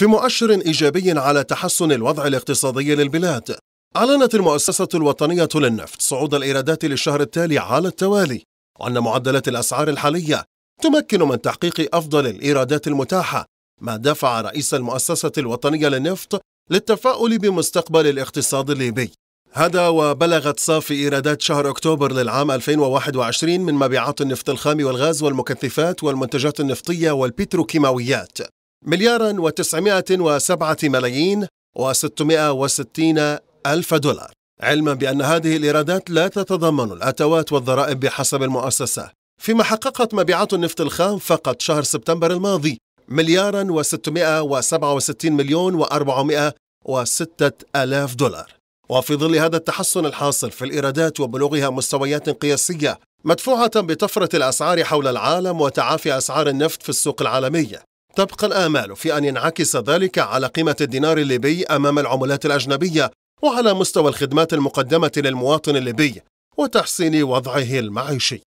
في مؤشر إيجابي على تحسن الوضع الاقتصادي للبلاد أعلنت المؤسسة الوطنية للنفط صعود الإيرادات للشهر التالي على التوالي وأن معدلات الأسعار الحالية تمكن من تحقيق أفضل الإيرادات المتاحة ما دفع رئيس المؤسسة الوطنية للنفط للتفاؤل بمستقبل الاقتصاد الليبي هذا وبلغت صافي إيرادات شهر أكتوبر للعام 2021 من مبيعات النفط الخام والغاز والمكثفات والمنتجات النفطية والبتروكيماويات مليارا وتسعمائة وسبعة ملايين وستمائة وستين ألف دولار علما بأن هذه الإيرادات لا تتضمن الأتوات والضرائب بحسب المؤسسة فيما حققت مبيعات النفط الخام فقط شهر سبتمبر الماضي مليارا و وستين مليون و وستة آلاف دولار وفي ظل هذا التحسن الحاصل في الإيرادات وبلوغها مستويات قياسية مدفوعة بطفرة الأسعار حول العالم وتعافي أسعار النفط في السوق العالمية تبقى الآمال في أن ينعكس ذلك على قيمة الدينار الليبي أمام العملات الأجنبية وعلى مستوى الخدمات المقدمة للمواطن الليبي وتحسين وضعه المعيشي